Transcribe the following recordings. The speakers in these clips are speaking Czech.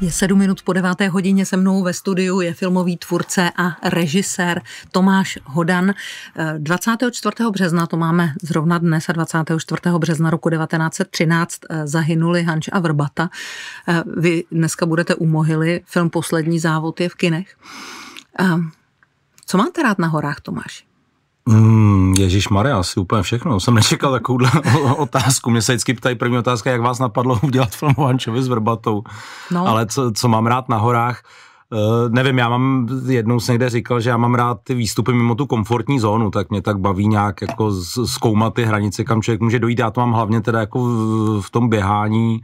Je sedm minut po deváté hodině se mnou ve studiu je filmový tvůrce a režisér Tomáš Hodan. 24. Eh, března, to máme zrovna dnes, a 24. března roku 1913 eh, zahynuli Hanč a Vrbata. Eh, vy dneska budete u mohyly, film Poslední závod je v kinech. Co máte rád na horách, Tomáš? Mm, Ježíš Maria, asi úplně všechno. Jsem nečekal takovouhle otázku. Mě se vždycky ptají první otázka, jak vás napadlo udělat film o Ančovi s Vrbatou. No. Ale co, co mám rád na horách, Uh, nevím, já mám, jednou jsem někde říkal, že já mám rád ty výstupy mimo tu komfortní zónu, tak mě tak baví nějak jako zkoumat ty hranice, kam člověk může dojít. Já to mám hlavně teda jako v, v tom běhání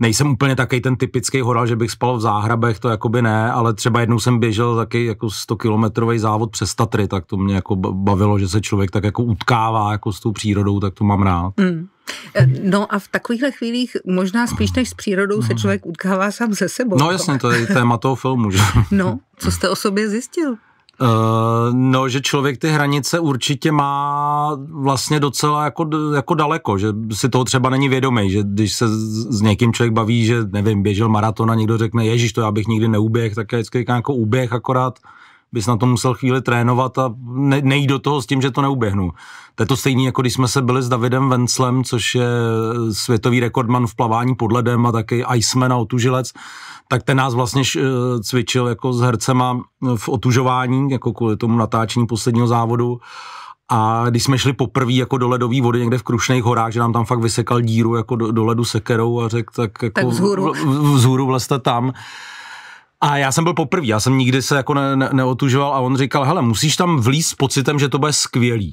nejsem úplně takový ten typický horal, že bych spal v záhrabech, to jakoby ne, ale třeba jednou jsem běžel taky jako 100 kilometrový závod přes Tatry, tak to mě jako bavilo, že se člověk tak jako utkává jako s tou přírodou, tak to mám rád. Mm. E, no a v takovýchhle chvílích možná spíš než s přírodou se mm. člověk utkává sám se sebou. No jasně, to je téma toho filmu, že? No, co jste o sobě zjistil? Eh, no, že člověk ty hranice určitě má vlastně docela jako, jako daleko, že si toho třeba není vědomý, že když se s někým člověk baví, že nevím, běžel maraton a někdo řekne, ježiš, to já bych nikdy neuběh, tak já vždycky říkám jako uběh, akorát bys na to musel chvíli trénovat a ne, nejít do toho s tím, že to neuběhnu. To je to stejné, jako když jsme se byli s Davidem Venclem, což je eh, světový rekordman v plavání pod ledem a taky Iceman a otužilec, tak ten nás vlastně eh, cvičil jako s hercema eh, v otužování, jako kvůli tomu natáčení posledního závodu. A když jsme šli poprvé jako do ledové vody někde v Krušných horách, že nám tam fakt vysekal díru jako do, do ledu sekerou a řekl tak jako tak vzhůru, v, vzhůru vleste tam a já jsem byl poprvý, já jsem nikdy se jako ne, ne, neotužoval a on říkal, hele, musíš tam vlíz s pocitem, že to bude skvělý.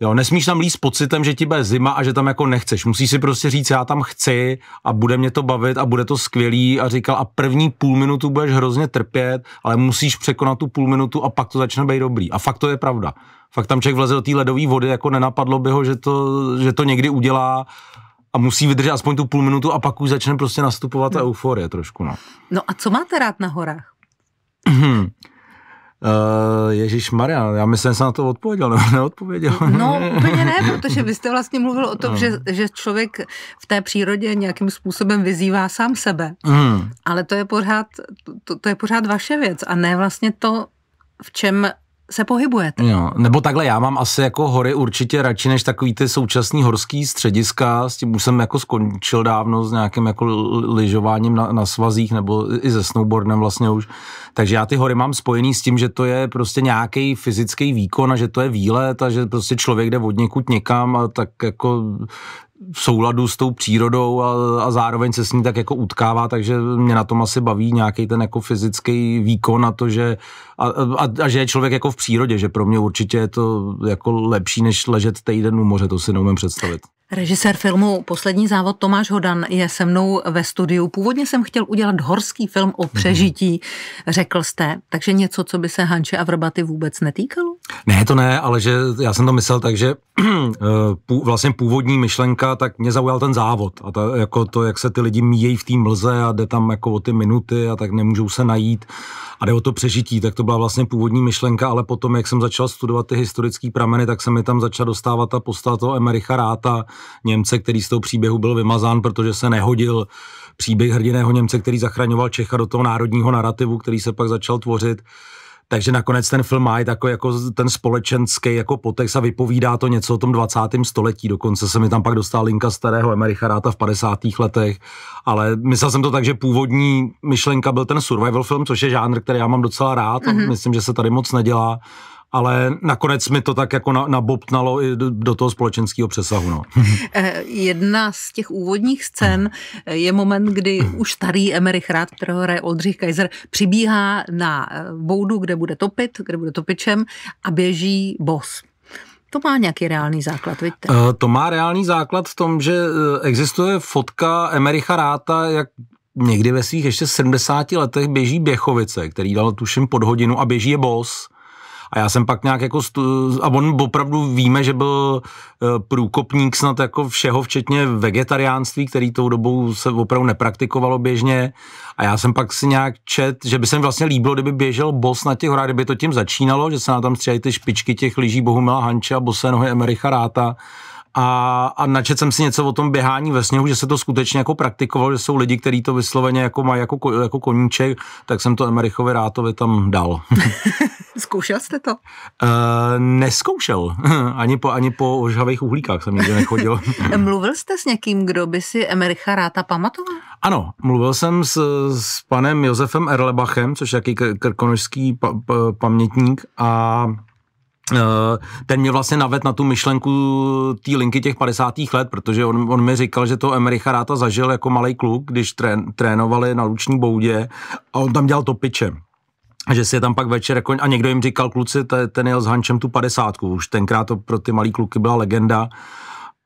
Jo, nesmíš tam líst s pocitem, že ti bude zima a že tam jako nechceš. Musíš si prostě říct, já tam chci a bude mě to bavit a bude to skvělý a říkal a první půl minutu budeš hrozně trpět, ale musíš překonat tu půl minutu a pak to začne být dobrý. A fakt to je pravda. Fakt tam člověk vleze do té ledové vody, jako nenapadlo by ho, že to, že to někdy udělá a musí vydržet aspoň tu půl minutu a pak už začne prostě nastupovat ta no. euforie trošku, no. No a co máte rád na horách? uh, Ježíš Maria, já myslím, že jsem na to odpověděl, nebo neodpověděl. No, úplně ne, protože vy jste vlastně mluvil o tom, no. že, že člověk v té přírodě nějakým způsobem vyzývá sám sebe. Mm. Ale to je, pořád, to, to je pořád vaše věc a ne vlastně to, v čem se pohybujete. Jo, nebo takhle, já mám asi jako hory určitě radši než takový ty současný horský střediska, s tím už jsem jako skončil dávno s nějakým jako lyžováním na, na svazích nebo i se snowboardem vlastně už, takže já ty hory mám spojený s tím, že to je prostě nějaký fyzický výkon a že to je výlet a že prostě člověk jde od někud někam a tak jako v souladu s tou přírodou a, a zároveň se s ní tak jako utkává, takže mě na tom asi baví nějaký ten jako fyzický výkon a to, že a, a, a že je člověk jako v přírodě, že pro mě určitě je to jako lepší, než ležet týden u moře, to si neumím představit. Režisér filmu Poslední závod Tomáš Hodan je se mnou ve studiu. Původně jsem chtěl udělat horský film o mhm. přežití, mm-hmm. řekl jste. Takže něco, co by se Hanče a Vrbaty vůbec netýkalo? Ne, to ne, ale že já jsem to myslel tak, že eh, pů, vlastně původní myšlenka, tak mě zaujal ten závod a ta, jako to, jak se ty lidi míjejí v té mlze a jde tam jako o ty minuty a tak nemůžou se najít a jde o to přežití, tak to byla vlastně původní myšlenka, ale potom, jak jsem začal studovat ty historické prameny, tak se mi tam začala dostávat ta postava toho Emericha Ráta, Němce, který z toho příběhu byl vymazán, protože se nehodil příběh hrdiného Němce, který zachraňoval Čecha do toho národního narrativu, který se pak začal tvořit takže nakonec ten film má i takový jako ten společenský jako potext a vypovídá to něco o tom 20. století. Dokonce se mi tam pak dostala linka starého Emericha Ráta v 50. letech, ale myslel jsem to tak, že původní myšlenka byl ten survival film, což je žánr, který já mám docela rád mm-hmm. a mhm. myslím, že se tady moc nedělá ale nakonec mi to tak jako nabobtnalo i do toho společenského přesahu. No. Eh, jedna z těch úvodních scén hmm. je moment, kdy hmm. už starý Emerich Rád, kterého hraje Oldřich Kaiser, přibíhá na eh, boudu, kde bude topit, kde bude topičem a běží bos. To má nějaký reálný základ, vidíte? Eh, to má reálný základ v tom, že existuje fotka Emericha Ráta, jak někdy ve svých ještě 70 letech běží Běchovice, který dal tuším pod hodinu a běží je boss. A já jsem pak nějak jako, stu, a on opravdu víme, že byl eh, průkopník snad jako všeho, včetně vegetariánství, který tou dobou se opravdu nepraktikovalo běžně. A já jsem pak si nějak čet, že by se mi vlastně líbilo, kdyby běžel bos na těch horách, kdyby to tím začínalo, že se na tam stříhají ty špičky těch lyží Bohumila Hanče a bosé nohy Emericha Ráta a, a načet jsem si něco o tom běhání ve sněhu, že se to skutečně jako praktikovalo, že jsou lidi, kteří to vysloveně jako mají jako, jako koníček, tak jsem to Emerichovi Rátovi tam dal. Zkoušel jste to? Uh, neskoušel. ani po, ani po ožhavých uhlíkách jsem nikdy nechodil. mluvil jste s někým, kdo by si Emericha Ráta pamatoval? Ano, mluvil jsem s, s panem Josefem Erlebachem, což je jaký krkonožský pa, pa, pamětník a Eh, ten mě vlastně navet na tu myšlenku té linky těch 50. let, protože on, on mi říkal, že to Emericha Ráta zažil jako malý kluk, když trén, trénovali na luční boudě a on tam dělal to topiče že si je tam pak večer, jako, a někdo jim říkal, kluci, ten jel s Hančem tu padesátku, už tenkrát to pro ty malý kluky byla legenda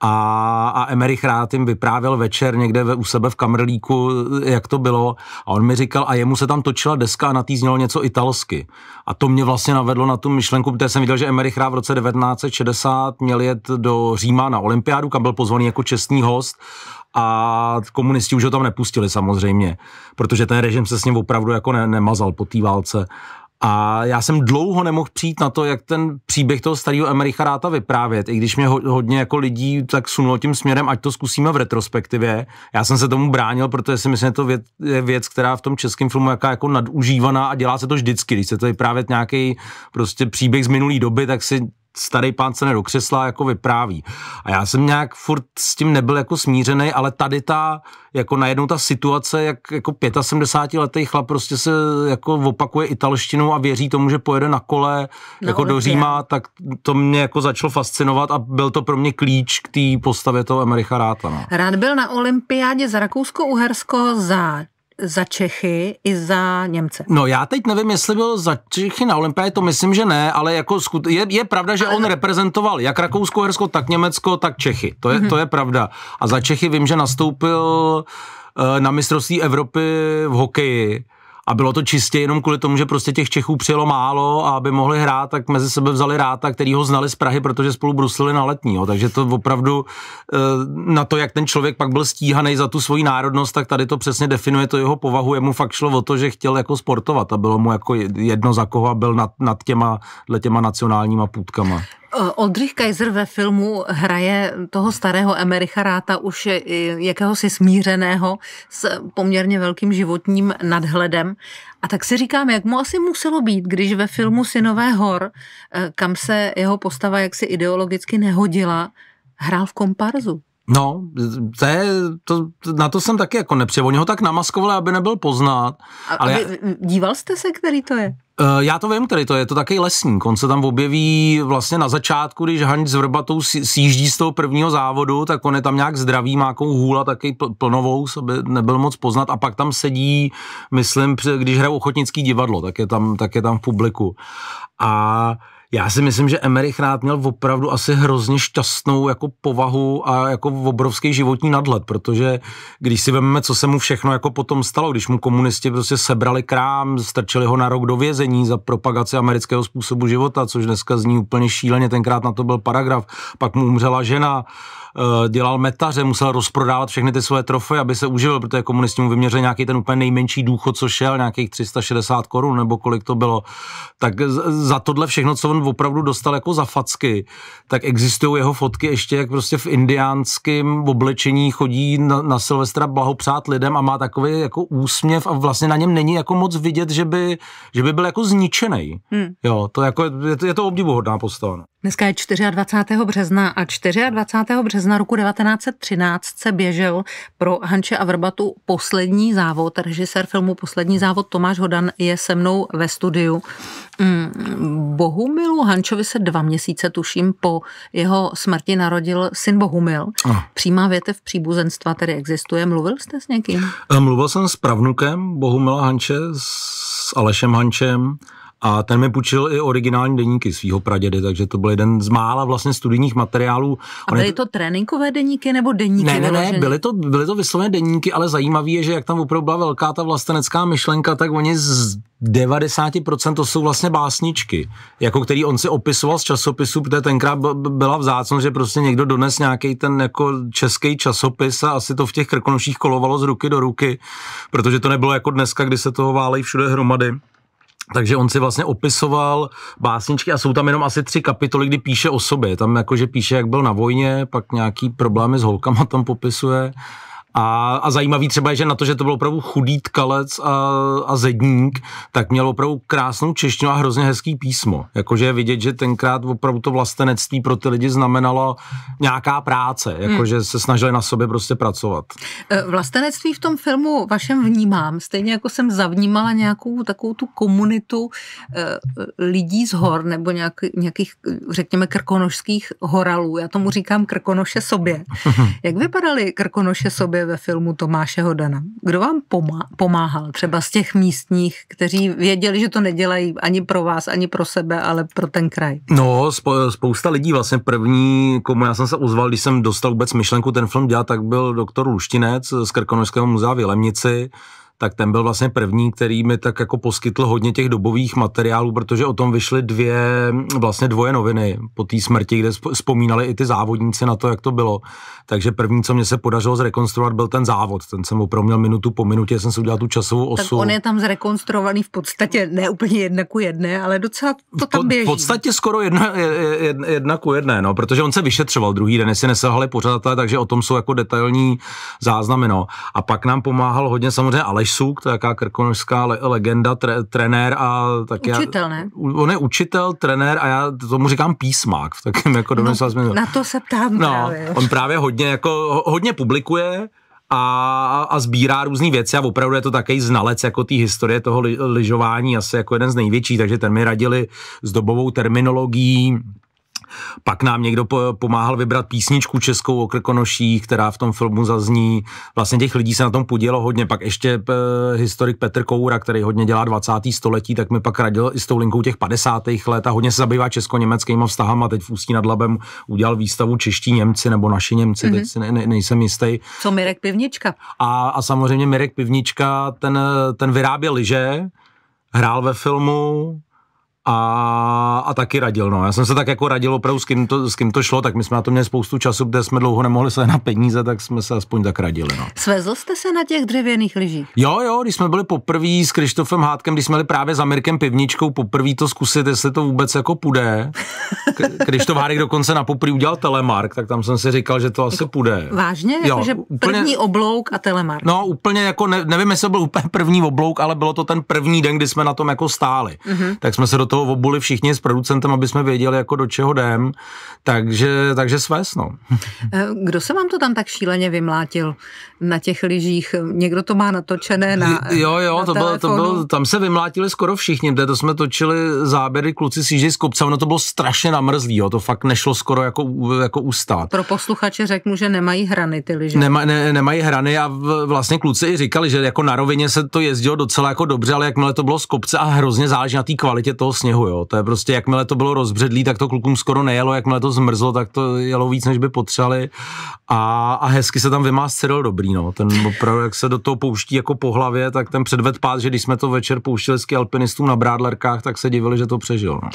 a, a Emerich rád jim vyprávěl večer někde ve, u sebe v kamrlíku, jak to bylo a on mi říkal, a jemu se tam točila deska a na tý znělo něco italsky. A to mě vlastně navedlo na tu myšlenku, protože jsem viděl, že Emerich rád v roce 1960 měl jet do Říma na olympiádu, kam byl pozvaný jako čestný host a komunisti už ho tam nepustili samozřejmě, protože ten režim se s ním opravdu jako ne, nemazal po té válce a já jsem dlouho nemohl přijít na to, jak ten příběh toho starého Emericha Ráta vyprávět, i když mě ho, hodně jako lidí tak sunulo tím směrem, ať to zkusíme v retrospektivě. Já jsem se tomu bránil, protože si myslím, že to věc, je věc, která v tom českém filmu jaká jako nadužívaná a dělá se to vždycky. Když se to vyprávět nějaký prostě příběh z minulý doby, tak si starý pán se do křesla jako vypráví. A já jsem nějak furt s tím nebyl jako smířený, ale tady ta, jako najednou ta situace, jak jako 75 letý chlap prostě se jako opakuje italštinou a věří tomu, že pojede na kole no, jako do Říma, tak to mě jako začalo fascinovat a byl to pro mě klíč k té postavě toho Emericha Ráta. No. Rád byl na olympiádě za Rakousko-Uhersko za za Čechy i za Němce. No já teď nevím, jestli byl za Čechy na Olympiádě, to myslím, že ne, ale jako skut... je, je pravda, že ale... on reprezentoval jak Rakousko, Hersko, tak Německo, tak Čechy. To je, mm-hmm. to je pravda. A za Čechy vím, že nastoupil eh, na mistrovství Evropy v hokeji a bylo to čistě jenom kvůli tomu, že prostě těch Čechů přijelo málo a aby mohli hrát, tak mezi sebe vzali Ráta, který ho znali z Prahy, protože spolu bruslili na letní. Jo. Takže to opravdu eh, na to, jak ten člověk pak byl stíhaný za tu svoji národnost, tak tady to přesně definuje to jeho povahu. Jemu fakt šlo o to, že chtěl jako sportovat a bylo mu jako jedno za koho a byl nad, nad těma, těma nacionálníma půdkama. Oldřich Kaiser ve filmu hraje toho starého Emericha Ráta, už jakéhosi smířeného s poměrně velkým životním nadhledem. A tak si říkám, jak mu asi muselo být, když ve filmu Synové hor, eh, kam se jeho postava jaksi ideologicky nehodila, hrál v komparzu. No, to je, to, na to jsem taky jako nepřijel. Oni ho tak namaskovali, aby nebyl poznat. A ale vy, já... díval jste se, který to je? Eh, já to vím, který to je, to taky lesník. On se tam objeví vlastně na začátku, když Hanč s Vrbatou sjíždí z toho prvního závodu, tak on je tam nějak zdravý, má jakou hůla taky plnovou, aby nebyl moc poznat. A pak tam sedí, myslím, když hraje ochotnický divadlo, tak je tam, tak je tam v publiku. A já si myslím, že Emerich rád měl opravdu asi hrozně šťastnou jako povahu a jako obrovský životní nadhled, protože když si vezmeme, co se mu všechno jako potom stalo, když mu komunisti prostě sebrali krám, strčili ho na rok do vězení za propagaci amerického způsobu života, což dneska zní úplně šíleně, tenkrát na to byl paragraf, pak mu umřela žena, Eh, dělal metaře, musel rozprodávat všechny ty své trofeje, aby se uživil, protože komunisti mu vyměřili nějaký ten úplně nejmenší důchod, co šel, nějakých 360 korun nebo kolik to bylo. Tak za tohle všechno, co on opravdu dostal jako za facky, tak existují jeho fotky ještě, jak prostě v indiánském oblečení chodí na, na Silvestra blahopřát lidem a má takový jako úsměv a vlastně na něm není jako moc vidět, že by, že by byl jako zničený. Hmm. Jo, to jako, je, je to obdivuhodná postava. No. Dneska je 24. března a 24. března roku 1913 se běžel pro Hanče a Vrbatu poslední závod. Režisér filmu Poslední závod Tomáš Hodan je se mnou ve studiu. Mm, Bohumilu Hančovi se dva měsíce, tuším, po jeho smrti narodil syn Bohumil. Oh. Přímá větev příbuzenstva tedy existuje. Mluvil jste s někým? Eh, mluvil jsem s pravnukem Bohumila Hanče, s Alešem Hančem a ten mi půjčil i originální deníky svého pradědy, takže to byl jeden z mála vlastně studijních materiálů. A byly to tréninkové deníky nebo deníky? Ne, ne, ne, byly to, byly to vyslovené deníky, ale zajímavé je, že jak tam opravdu byla velká ta vlastenecká myšlenka, tak oni z 90% to jsou vlastně básničky, jako který on si opisoval z časopisu, protože tenkrát byla vzácnost, že prostě někdo dones nějaký ten jako český časopis a asi to v těch krkonoších kolovalo z ruky do ruky, protože to nebylo jako dneska, kdy se toho válej všude hromady. Takže on si vlastně opisoval básničky a jsou tam jenom asi tři kapitoly, kdy píše o sobě. Tam jakože píše, jak byl na vojně, pak nějaký problémy s holkama tam popisuje a, a zajímavý třeba je, že na to, že to byl opravdu chudý tkalec a, a zedník, tak měl opravdu krásnou češtinu a hrozně hezký písmo. Jakože je vidět, že tenkrát opravdu to vlastenectví pro ty lidi znamenalo nějaká práce, hmm. jakože hmm. se snažili na sobě prostě pracovat. E, vlastenectví v tom filmu vašem vnímám, stejně jako jsem zavnímala nějakou takovou tu komunitu e, lidí z hor nebo nějak, nějakých, řekněme, krkonošských horalů. Já tomu říkám krkonoše sobě. Jak vypadaly krkonoše sobě ve filmu Tomáše Hodana. Kdo vám pomáhal? Třeba z těch místních, kteří věděli, že to nedělají ani pro vás, ani pro sebe, ale pro ten kraj. No, spousta lidí vlastně první, komu já jsem se ozval, když jsem dostal vůbec myšlenku ten film dělat, tak byl doktor Luštinec z Krkonožského muzea v Jelemnici, tak ten byl vlastně první, který mi tak jako poskytl hodně těch dobových materiálů, protože o tom vyšly dvě, vlastně dvoje noviny po té smrti, kde vzpomínali i ty závodníci na to, jak to bylo. Takže první, co mě se podařilo zrekonstruovat, byl ten závod. Ten jsem oproměl minutu po minutě, jsem si udělal tu časovou osu. Tak on je tam zrekonstruovaný v podstatě ne úplně jedna ku jedné, ale docela to tam běží. V podstatě skoro jedna, jedna, jedna ku jedné, no, protože on se vyšetřoval druhý den, jestli neselhali pořadatelé, takže o tom jsou jako detailní záznamy. No. A pak nám pomáhal hodně samozřejmě Aleš Rysuk, to je jaká krkonožská le- legenda, tre- trenér a tak Učitel, já, ne? On je učitel, trenér a já tomu říkám písmák v takém jako no, smyslu. Na to se ptám no, právě. On právě hodně, jako, hodně publikuje, a, a sbírá různé věci a opravdu je to takový znalec jako té historie toho li, lyžování, asi jako jeden z největších, takže ten mi radili s dobovou terminologií, pak nám někdo pomáhal vybrat písničku českou o Krkonoších, která v tom filmu zazní. Vlastně těch lidí se na tom podělo hodně. Pak ještě eh, historik Petr Koura, který hodně dělá 20. století, tak mi pak radil i s tou linkou těch 50. let a hodně se zabývá česko-německýma vztahama. Teď v Ústí nad Labem udělal výstavu Čeští Němci nebo naši Němci, mm-hmm. teď mhm. si ne, ne, nejsem jistý. Co Mirek Pivnička? A, a samozřejmě Mirek Pivnička, ten, ten vyráběl lyže, hrál ve filmu, a, a taky radil. No. Já jsem se tak jako radil opravdu, s kým, to, s kým to šlo, tak my jsme na to měli spoustu času, kde jsme dlouho nemohli se na peníze, tak jsme se aspoň tak radili. No. Svezl jste se na těch dřevěných lyžích? Jo, jo, když jsme byli poprvé s Krištofem Hátkem, když jsme byli právě za Mirkem Pivničkou, poprvé to zkusit, jestli to vůbec jako půjde. Krištof Hárek dokonce na poprvé udělal telemark, tak tam jsem si říkal, že to asi jako půjde. Vážně? Jako, jo, že úplně, první oblouk a telemark? No úplně jako, ne, nevím, jestli byl úplně první oblouk, ale bylo to ten první den, kdy jsme na tom jako stáli. Mm-hmm. Tak jsme se do toho toho obuli všichni s producentem, aby jsme věděli, jako do čeho jdem, takže, takže svést, no. Eh, kdo se vám to tam tak šíleně vymlátil? na těch lyžích. Někdo to má natočené na Jo, jo, na to, bylo, to bylo, tam se vymlátili skoro všichni, kde to jsme točili záběry kluci si z kopce, ono to bylo strašně namrzlý, jo, to fakt nešlo skoro jako, jako ustát. Pro posluchače řeknu, že nemají hrany ty lyže. Nema, ne, nemají hrany a vlastně kluci i říkali, že jako na rovině se to jezdilo docela jako dobře, ale jakmile to bylo z kopce a hrozně záleží na té kvalitě toho sněhu, jo. To je prostě, jakmile to bylo rozbředlý, tak to klukům skoro nejelo, jakmile to zmrzlo, tak to jelo víc, než by potřebovali a, a hezky se tam vymásceril dobrý skvělý, no. Ten opravdu, jak se do toho pouští jako po hlavě, tak ten předved pád, že když jsme to večer pouštili ski alpinistům na brádlerkách, tak se divili, že to přežil. No.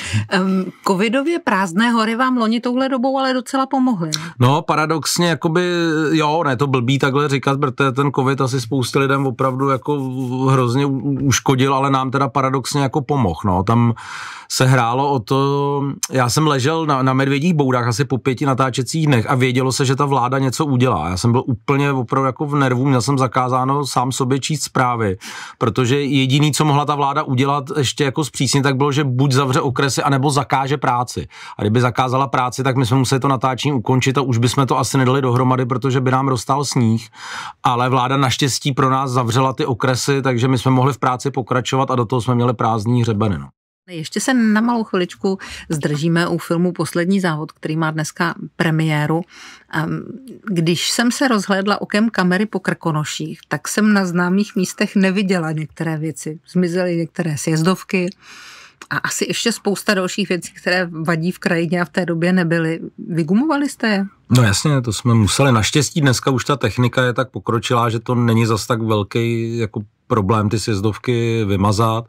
Um, covidově prázdné hory vám loni touhle dobou ale docela pomohly. No, paradoxně, jakoby, jo, ne, to blbý takhle říkat, protože ten covid asi spoustě lidem opravdu jako hrozně uškodil, ale nám teda paradoxně jako pomohl, no. Tam se hrálo o to, já jsem ležel na, na medvědích boudách asi po pěti natáčecích dnech a vědělo se, že ta vláda něco udělá. Já jsem byl úplně opravdu jako v nervu, měl jsem zakázáno sám sobě číst zprávy, protože jediný, co mohla ta vláda udělat ještě jako zpřísně, tak bylo, že buď zavře okresy, anebo zakáže práci. A kdyby zakázala práci, tak my jsme museli to natáčení ukončit a už bychom to asi nedali dohromady, protože by nám rostal sníh. Ale vláda naštěstí pro nás zavřela ty okresy, takže my jsme mohli v práci pokračovat a do toho jsme měli prázdní hřebeny. No. Ještě se na malou chviličku zdržíme u filmu Poslední závod, který má dneska premiéru. Když jsem se rozhlédla okem kamery po Krkonoších, tak jsem na známých místech neviděla některé věci. Zmizely některé sjezdovky a asi ještě spousta dalších věcí, které vadí v krajině a v té době nebyly. Vygumovali jste je? No jasně, to jsme museli. Naštěstí dneska už ta technika je tak pokročilá, že to není zas tak velký jako problém ty sjezdovky vymazat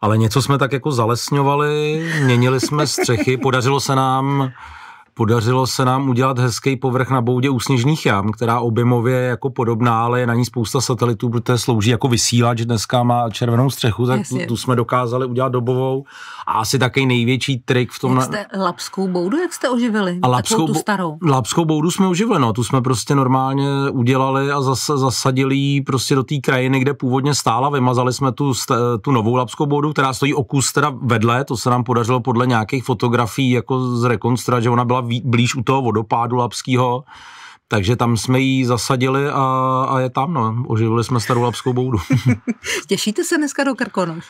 ale něco jsme tak jako zalesňovali, měnili jsme střechy, podařilo se nám Podařilo se nám udělat hezký povrch na boudě u sněžných jam, která objemově je jako podobná, ale je na ní spousta satelitů, protože slouží jako vysílač, dneska má červenou střechu, tak tu, tu jsme dokázali udělat dobovou. A asi taky největší trik v tom... Jak jste Lapskou boudu, jak jste oživili? A Lapskou, tu starou? Lapskou boudu jsme oživili, no, tu jsme prostě normálně udělali a zase zasadili prostě do té krajiny, kde původně stála, vymazali jsme tu, tu novou Lapskou boudu, která stojí o kus teda vedle, to se nám podařilo podle nějakých fotografií jako zrekonstruovat, že ona byla ví, blíž u toho vodopádu Lapského, takže tam jsme ji zasadili a, a je tam, no. Oživili jsme starou lapskou boudu. Těšíte se dneska do Krkonoš?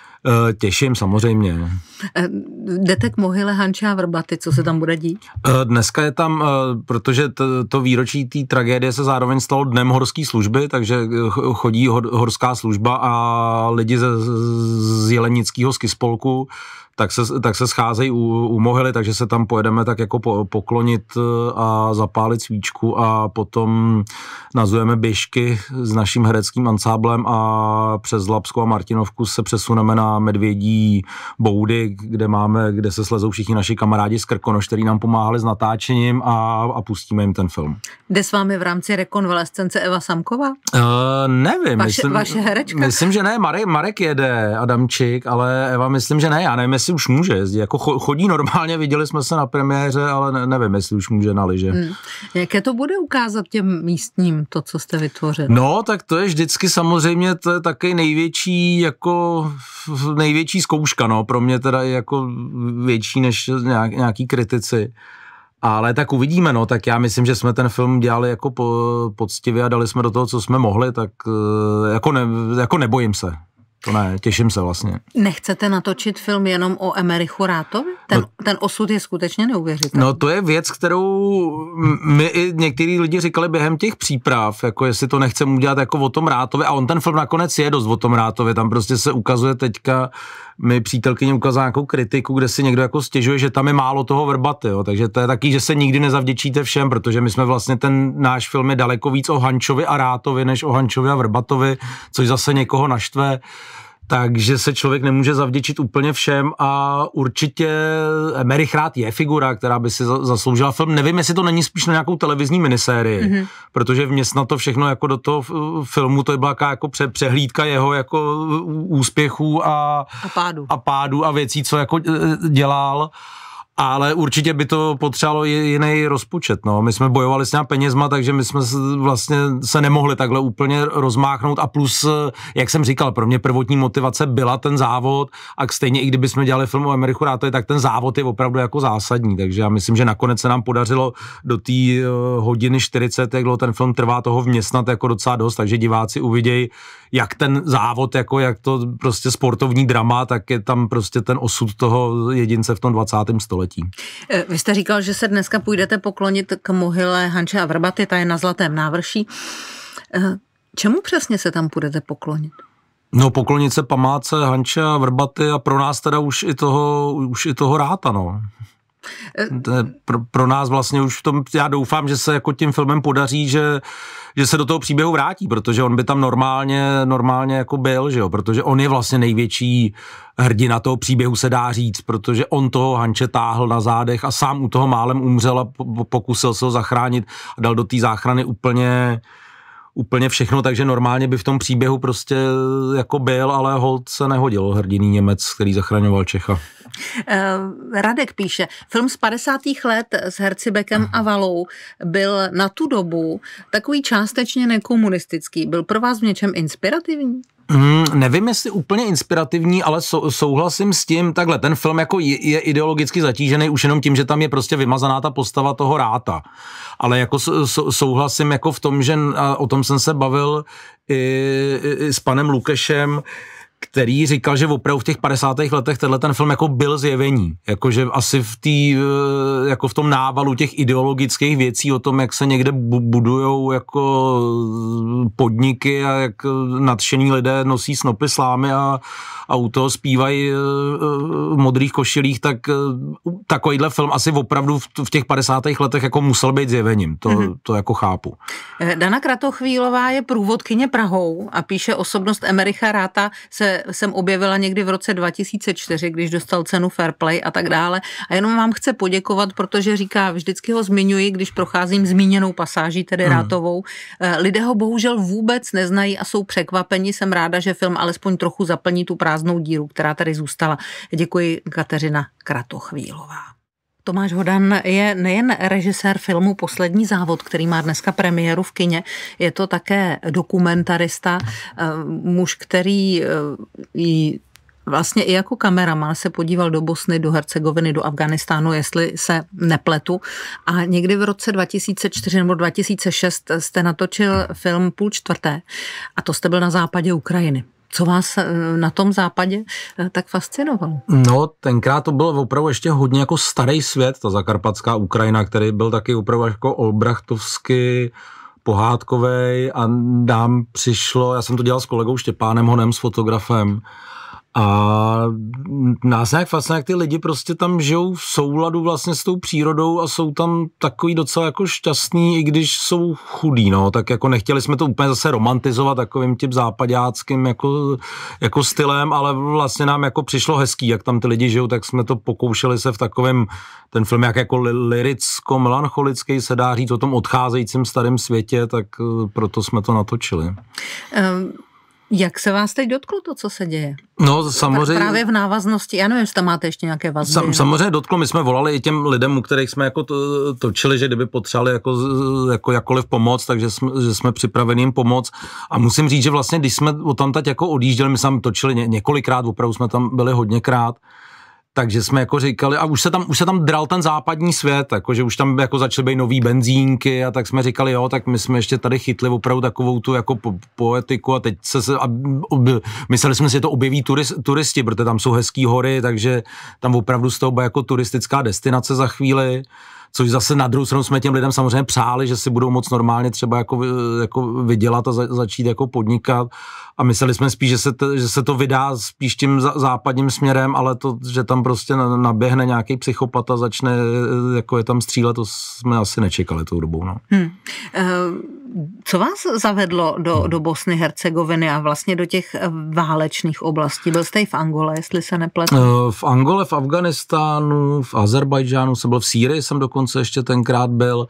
E, těším, samozřejmě. E, jdete k mohyle a Vrbaty, co se tam bude dít? E, dneska je tam, e, protože to, to výročí té tragédie se zároveň stalo dnem horské služby, takže chodí hor, horská služba a lidi ze, z Jelenického spolku tak se, tak se scházejí u, u mohyly, takže se tam pojedeme tak jako po, poklonit eh, a zapálit svíčku a potom nazujeme běžky s naším hereckým ansáblem a přes Lapsku a Martinovku se přesuneme na Medvědí boudy, kde máme, kde se slezou všichni naši kamarádi z Krkonoš, který nám pomáhali s natáčením a, a pustíme jim ten film. Jde s vámi v rámci rekonvalescence Eva Samková? Uh, nevím. Vaše, myslím, vaše herečka? Myslím, že ne. Marek, Marek jede, Adamčík, ale Eva myslím, že ne. Já nevím, jestli už může jezdit. Jako chodí normálně, viděli jsme se na premiéře, ale ne, nevím, jestli už může na liže. Hmm. Jaké to bude ukázat těm místním, to, co jste vytvořili? No, tak to je vždycky samozřejmě to je také největší, jako největší zkouška, no, pro mě teda je jako větší než nějak, nějaký kritici. Ale tak uvidíme, no, tak já myslím, že jsme ten film dělali jako po, poctivě a dali jsme do toho, co jsme mohli, tak eh, jako, ne, jako nebojím se. To ne, těším se vlastně. Nechcete natočit film jenom o Emerichu Rátovi? Ten, no, ten osud je skutečně neuvěřitelný. No to je věc, kterou my i některý lidi říkali během těch příprav, jako jestli to nechceme udělat jako o tom Rátovi a on ten film nakonec je dost o tom Rátovi, tam prostě se ukazuje teďka mi přítelkyně ukázala nějakou kritiku, kde si někdo jako stěžuje, že tam je málo toho vrbaty, jo. takže to je taky, že se nikdy nezavděčíte všem, protože my jsme vlastně ten náš film je daleko víc o Hančovi a Rátovi, než o Hančovi a Vrbatovi, což zase někoho naštve takže se člověk nemůže zavděčit úplně všem a určitě Mary Chrát je figura, která by si zasloužila film. Nevím, jestli to není spíš na nějakou televizní minisérii, mm-hmm. protože na to všechno jako do toho filmu, to je byla jako přehlídka jeho jako úspěchů a, a, pádu. a pádu a věcí, co jako e, e, dělal. Uh, ale určitě by to potřebovalo jiný rozpočet. No. My jsme bojovali s těma penězma, takže my jsme vlastně se nemohli takhle úplně rozmáchnout a plus, eh, jak jsem říkal, pro mě prvotní motivace byla ten závod a stejně i kdyby jsme dělali film o Emerichu Rátovi, tak ten závod je opravdu jako zásadní, takže já myslím, že nakonec se nám podařilo do té eh, hodiny 40, jak dlouho ten film trvá, toho vměstnat jako docela dost, takže diváci uvidějí, jak ten závod, jako jak to prostě sportovní drama, tak je tam prostě ten osud toho jedince v tom 20. století století. Eh, vy jste říkal, že se dneska půjdete poklonit k mohyle Hanče a Vrbaty, ta je na Zlatém návrší. Eh, čemu přesně se tam půjdete poklonit? No, poklonit se památce Hanče a Vrbaty a pro nás teda už i toho, už i toho ráta, no. Eh, to je pro, pro nás vlastně už v tom, já doufám, že se jako tím filmem podaří, že, že se do toho příběhu vrátí, protože on by tam normálně, normálně jako byl, že jo, protože on je vlastně největší hrdina toho příběhu, se dá říct, protože on toho Hanče táhl na zádech a sám u toho málem umřel a pokusil se ho zachránit a dal do té záchrany úplně úplně všechno, takže normálně by v tom příběhu prostě jako byl, ale hold se nehodil hrdiný Němec, který zachraňoval Čecha. Eh, Radek píše, film z 50. let s herci Bekem a Valou byl na tu dobu takový částečně nekomunistický. Byl pro vás v něčem inspirativní? Mm, nevím, jestli úplně inspirativní, ale sou, souhlasím s tím, takhle, ten film jako je, je ideologicky zatížený už jenom tím, že tam je prostě vymazaná ta postava toho ráta. Ale jako sou, souhlasím jako v tom, že a o tom jsem se bavil i, i, i s panem Lukešem, uh, který říkal, že opravdu v těch 50. letech tenhle ten film jako byl zjevení. Jakože asi v, tý, eh, jako v tom návalu těch ideologických věcí o tom, jak se někde budujou jako eh, podniky a jak eh, nadšení lidé nosí snopy slámy a, a u toho zpívají v modrých košilích, tak takovýhle film asi opravdu v těch 50. letech jako musel být zjevením. To, mm-hmm. to jako chápu. Dana Kratochvílová je průvodkyně Prahou a píše osobnost Emericha Ráta se se, jsem objevila někdy v roce 2004, když dostal cenu Fair Play a tak dále. A jenom vám chce poděkovat, protože říká, vždycky ho zmiňuji, když procházím zmíněnou pasáží, tedy hmm. Rátovou. Eh, lidé ho bohužel vůbec neznají a jsou překvapeni. Jsem ráda, že film alespoň trochu zaplní tu prázdnou díru, která tady zůstala. Děkuji Kateřina Kratochvílová. Tomáš Hodan je nejen režisér filmu Poslední závod, který má dneska premiéru v kině, je to také dokumentarista, eh, muž, který eh, vlastně i jako kameraman se podíval do Bosny, do Hercegoviny, do Afganistánu, jestli se nepletu. A někdy v roce 2004 nebo 2006 jste natočil film Půl čtvrté a to jste byl na západě Ukrajiny. Co vás eh, na tom západě eh, tak fascinovalo? No, tenkrát to bylo opravdu ještě hodně jako starý svět, ta zakarpatská Ukrajina, který byl taky opravdu jako olbrachtovsky pohádkový a nám přišlo, já jsem to dělal s kolegou Štěpánem Honem, s fotografem, a nás nějak fascinuje, jak ty lidi prostě tam žijou v souladu vlastně s tou přírodou a jsou tam takový docela jako šťastní, i když jsou chudí, no. Tak jako nechtěli jsme to úplně zase romantizovat takovým tím západáckým jako, jako stylem, ale vlastně nám jako přišlo hezký, jak tam ty lidi žijou, tak jsme to pokoušeli se v takovém, ten film jak jako liricko-melancholický se dá říct o tom odcházejícím starém světě, tak eh, proto jsme to natočili. Um jak se vás teď dotklo to, co se děje? No samozřejmě. Právě v návaznosti, já nevím, jestli tam máte ještě nějaké vazby. Sam, samozřejmě dotklo, my jsme volali i těm lidem, u kterých jsme jako to, točili, že kdyby potřebovali jako, jako jakkoliv pomoc, takže jsme, že jsme připraveni jim pomoc. A musím říct, že vlastně, když jsme tam tak jako odjížděli, my jsme tam točili ně, několikrát, opravdu jsme tam byli hodněkrát, takže jsme jako říkali, a už se tam, už se tam dral ten západní svět, jako, že už tam jako začaly být nový benzínky a tak jsme říkali, jo, tak my jsme ještě tady chytli opravdu takovou tu jako po, poetiku a teď se, se a, ob, mysleli jsme si, že to objeví turist, turisti, protože tam jsou hezký hory, takže tam opravdu z toho bude jako turistická destinace za chvíli což zase na druhou stranu jsme těm lidem samozřejmě přáli, že si budou moc normálně třeba jako, eh, jako vydělat a za, začít jako podnikat a mysleli jsme spíš, že se, t, že se to vydá spíš tím západním směrem, ale to, že tam prostě naběhne nějaký psychopata, začne eh, jako je tam střílet, to jsme asi nečekali tou dobou. No. Hmm. Uh co vás zavedlo do, do Bosny, Hercegoviny a vlastně do těch válečných oblastí? Byl jste i v Angole, jestli se nepletu? Eh, v Angole, v Afganistánu, v Azerbajdžánu jsem byl, v Sýrii jsem dokonce ještě tenkrát byl.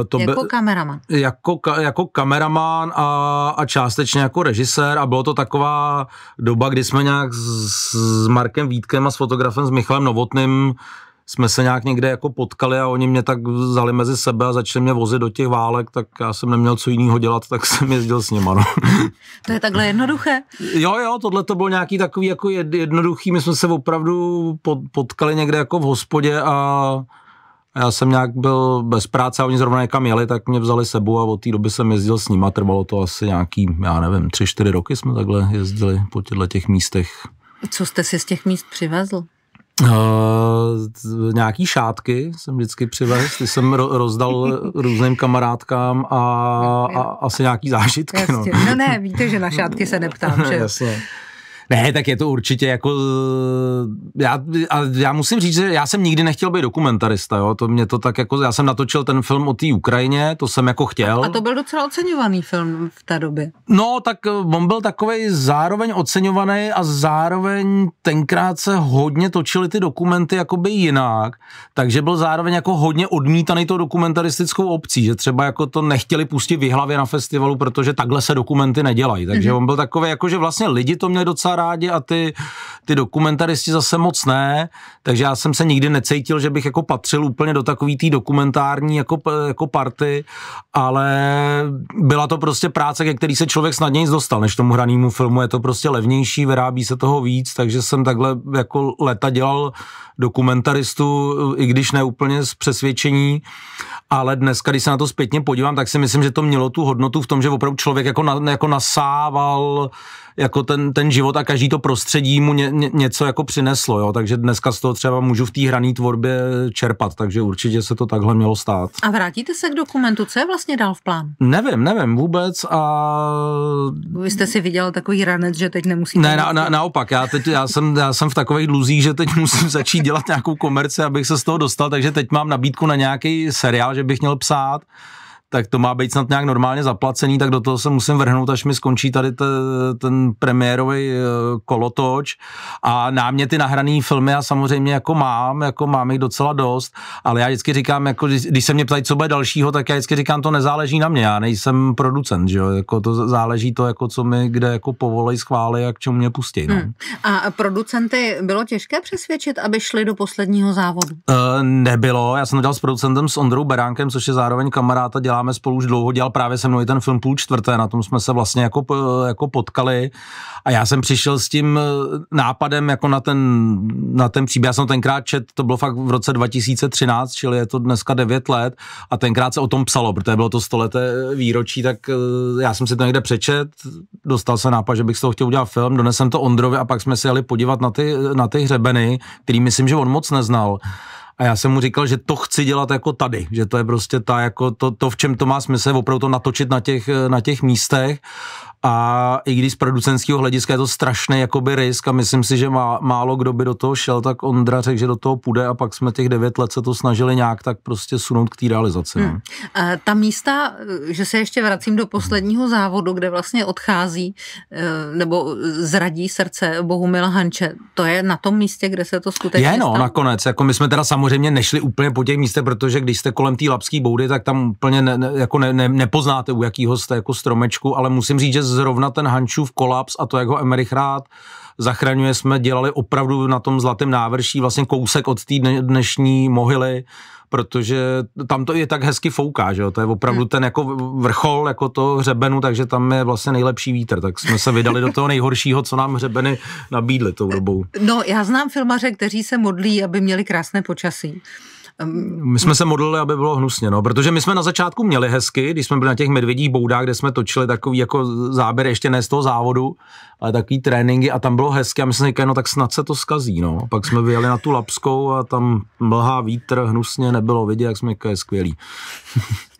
Eh, to jako by, kameraman? Jako, jako kameraman a, a částečně jako režisér a bylo to taková doba, kdy jsme nějak s, s Markem Vítkem a s fotografem s Michalem Novotným jsme se nějak někde jako potkali a oni mě tak vzali mezi sebe a začali mě vozit do těch válek, tak já jsem neměl co jiného dělat, tak jsem jezdil s nima. No. To je takhle jednoduché? Jo, jo, tohle to bylo nějaký takový jako jednoduchý, my jsme se opravdu potkali někde jako v hospodě a já jsem nějak byl bez práce a oni zrovna někam jeli, tak mě vzali sebou a od té doby jsem jezdil s nima. Trvalo to asi nějaký, já nevím, tři, čtyři roky jsme takhle jezdili po těchto těch místech. Co jste si z těch míst přivezl? Uh, nějaký šátky jsem vždycky přivez, ty jsem ro- rozdal různým kamarádkám a, a asi nějaký zážitky. No. no ne, víte, že na šátky se neptám, že? Jasně. Ne, tak je to určitě jako, já, a já musím říct, že já jsem nikdy nechtěl být dokumentarista, jo, to mě to tak jako, já jsem natočil ten film o té Ukrajině, to jsem jako chtěl. A to byl docela oceňovaný film v té době. No, tak eh, on byl takový zároveň oceňovaný a zároveň tenkrát se hodně točily ty dokumenty jakoby jinak, takže byl zároveň jako hodně odmítaný to dokumentaristickou obcí, že třeba jako to nechtěli pustit v hlavě na festivalu, protože takhle se dokumenty nedělají, takže mm-hmm. on byl takový jako, že vlastně lidi to měli docela rádi a ty, ty dokumentaristi zase moc ne, takže já jsem se nikdy necítil, že bych jako patřil úplně do takový té dokumentární jako, jako party, ale byla to prostě práce, ke který se člověk snadněji dostal, než tomu hranému filmu, je to prostě levnější, vyrábí se toho víc, takže jsem takhle jako leta dělal dokumentaristu, i když ne úplně z přesvědčení ale dneska, když se na to zpětně podívám, tak si myslím, že to mělo tu hodnotu v tom, že opravdu člověk jako, na, jako nasával jako ten, ten život a každý to prostředí mu ně, ně, něco jako přineslo, jo? takže dneska z toho třeba můžu v té hrané tvorbě čerpat, takže určitě se to takhle mělo stát. A vrátíte se k dokumentu, co je vlastně dál v plán? Nevím, nevím vůbec a... Vy jste si viděl takový ranec, že teď nemusíte... Ne, na, na, naopak, já, teď, já, jsem, já jsem v takových dluzích, že teď musím začít dělat nějakou komerci, abych se z toho dostal, takže teď mám nabídku na nějaký seriál, že bych měl psát tak to má být snad nějak normálně zaplacený, tak do toho se musím vrhnout, až mi skončí tady te, ten premiérový eh, kolotoč. A námě ty nahrané filmy a samozřejmě jako mám, jako mám jich docela dost, ale já vždycky říkám, jako, když se mě ptají, co bude dalšího, tak já vždycky říkám, to nezáleží na mě, já nejsem producent, že jo? Jako to záleží to, jako co mi kde jako povolej, schválí a k čemu mě pustí. No. Hmm. A producenty bylo těžké přesvědčit, aby šli do posledního závodu? Uh, nebylo, já jsem to dělal s producentem s Ondrou Beránkem, což je zároveň kamarád a dělá děláme spolu už dlouho, dělal právě se mnou i ten film Půl čtvrté, na tom jsme se vlastně jako, eh, jako potkali a já jsem přišel s tím eh, nápadem jako na ten, na ten příběh, já jsem tenkrát čet, to bylo fakt v roce 2013, čili je to dneska 9 let a tenkrát se o tom psalo, protože bylo to stoleté eh, výročí, tak já jsem si to někde přečet, dostal se nápad, že bych z toho chtěl udělat film, donesem to Ondrovi a pak jsme si jeli podívat na ty, na ty hřebeny, který myslím, že on moc neznal. A já jsem mu říkal, že to chci dělat jako tady, že to je prostě ta, jako to, to v čem to má smysl, opravdu to natočit na těch, na těch místech a i když z producentského hlediska je to strašný jakoby risk a myslím si, že má, málo kdo by do toho šel, tak Ondra řekl, že do toho půjde a pak jsme těch devět let se to snažili nějak tak prostě sunout k té realizaci. No. Hmm. A ta místa, že se ještě vracím do posledního závodu, kde vlastně odchází eh, nebo zradí srdce Bohumil Hanče, to je na tom místě, kde se to skutečně Je no, stalo? nakonec. Jako my jsme teda samozřejmě nešli úplně po těch místech, protože když jste kolem té lapské boudy, tak tam úplně ne, ne, jako ne, ne, nepoznáte, u jakého jste jako stromečku, ale musím říct, že zrovna ten Hančův kolaps a to, jak ho Emerich rád zachraňuje, jsme dělali opravdu na tom zlatém návrší, vlastně kousek od té dnešní mohyly, protože tam to je tak hezky fouká, že jo? to je opravdu hmm. ten jako vrchol, jako to hřebenu, takže tam je vlastně nejlepší vítr, tak jsme se vydali do toho nejhoršího, co nám hřebeny nabídly tou dobou. No, já znám filmaře, kteří se modlí, aby měli krásné počasí. My jsme se modlili, aby bylo hnusně, no, protože my jsme na začátku měli hezky, když jsme byli na těch medvědích boudách, kde jsme točili takový jako záběr ještě ne z toho závodu, ale takový tréninky a tam bylo hezky a my jsme říkali, no tak snad se to skazí, no. Pak jsme vyjeli na tu Lapskou a tam mlhá vítr, hnusně nebylo vidět, jak jsme říkali, skvělý.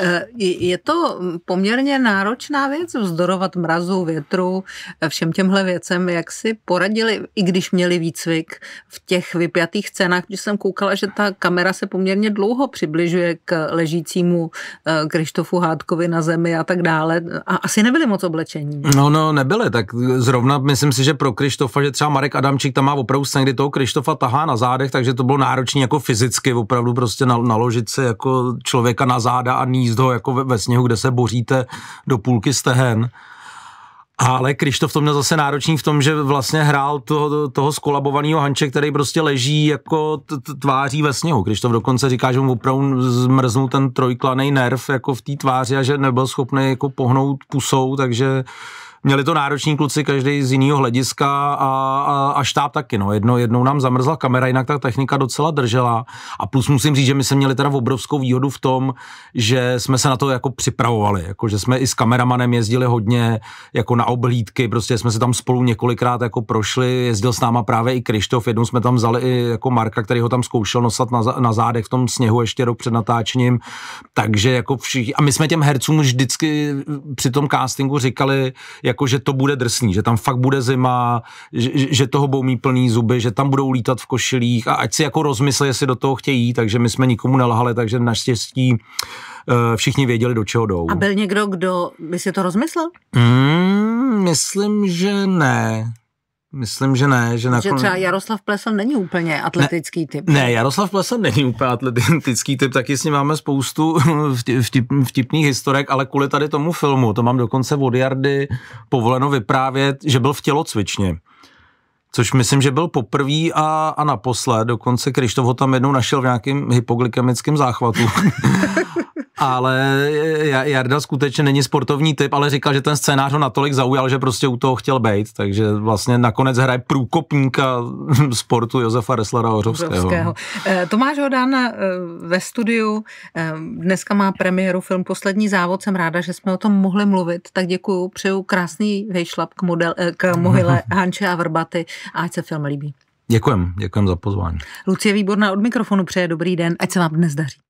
Eh, je to poměrně náročná věc vzdorovat mrazu, větru, eh, všem těmhle věcem, jak si poradili, i když měli výcvik v těch vypjatých cenách, když jsem koukala, že ta kamera se poměrně dlouho přibližuje k ležícímu eh, Krištofu Hádkovi na zemi a tak dále. A asi nebyli moc oblečení. No, no, nebyly, Tak zrovna myslím si, že pro Krištofa, že třeba Marek Adamčík tam má opravdu sen, kdy toho Krištofa tahá na zádech, takže to bylo náročné jako fyzicky opravdu prostě naložit se jako člověka na záda a nízdo ho jako ve, ve sněhu, kde se boříte do půlky stehen. Ale Krištof to měl zase náročný v tom, že vlastně hrál toho, toho skolabovaného Hanče, který prostě leží jako tváří ve sněhu. Krištof dokonce říká, že mu opravdu zmrznul ten trojklaný nerv jako v té tváři a že nebyl schopný jako pohnout pusou, takže měli to nároční kluci, každý z jiného hlediska a, a, a štáb taky. No. Jedno, jednou nám zamrzla kamera, jinak ta technika docela držela. A plus musím říct, že my jsme měli teda obrovskou výhodu v tom, že jsme se na to jako připravovali, jako že jsme i s kameramanem jezdili hodně jako na oblídky, prostě jsme se tam spolu několikrát jako prošli, jezdil s náma právě i Krištof, jednou jsme tam vzali i jako Marka, který ho tam zkoušel nosat na, na zádech v tom sněhu ještě rok před natáčením, takže jako všichni, a my jsme těm hercům vždycky při tom castingu říkali, jako že to bude drsný, že tam fakt bude zima, že, že toho budou mít plný zuby, že tam budou lítat v košilích a ať si jako rozmyslí, jestli do toho chtějí, takže my jsme nikomu nelhali, takže naštěstí eh, všichni věděli, do čeho jdou. A byl někdo, kdo by si to rozmyslel? Mm, myslím, že ne. Myslím, že ne. Že, nakon... že třeba Jaroslav Plesl není úplně atletický typ. ne, typ. Ne, Jaroslav Plesl není úplně atletický typ, taky s ním máme spoustu vtip, vtipných historek, ale kvůli tady tomu filmu, to mám dokonce od Jardy povoleno vyprávět, že byl v tělocvičně. Což myslím, že byl poprvý a, a naposled. Dokonce Krištof ho tam jednou našel v nějakém hypoglykemickém záchvatu. ale eh, Jarda skutečně není sportovní typ, ale říkal, že ten scénář ho natolik zaujal, že prostě u toho chtěl být, takže vlastně nakonec hraje průkopníka sportu Josefa Resslera Ořovského. Eh, Tomáš Hodan eh, ve studiu dneska má premiéru film Poslední závod, jsem ráda, že jsme o tom mohli mluvit, tak děkuju, přeju krásný vejšlap k, model, k mohyle Hanče a Vrbaty a ať se film líbí. Děkujem, děkujem za pozvání. Lucie Výborná od mikrofonu přeje dobrý den, ať se vám dnes daří.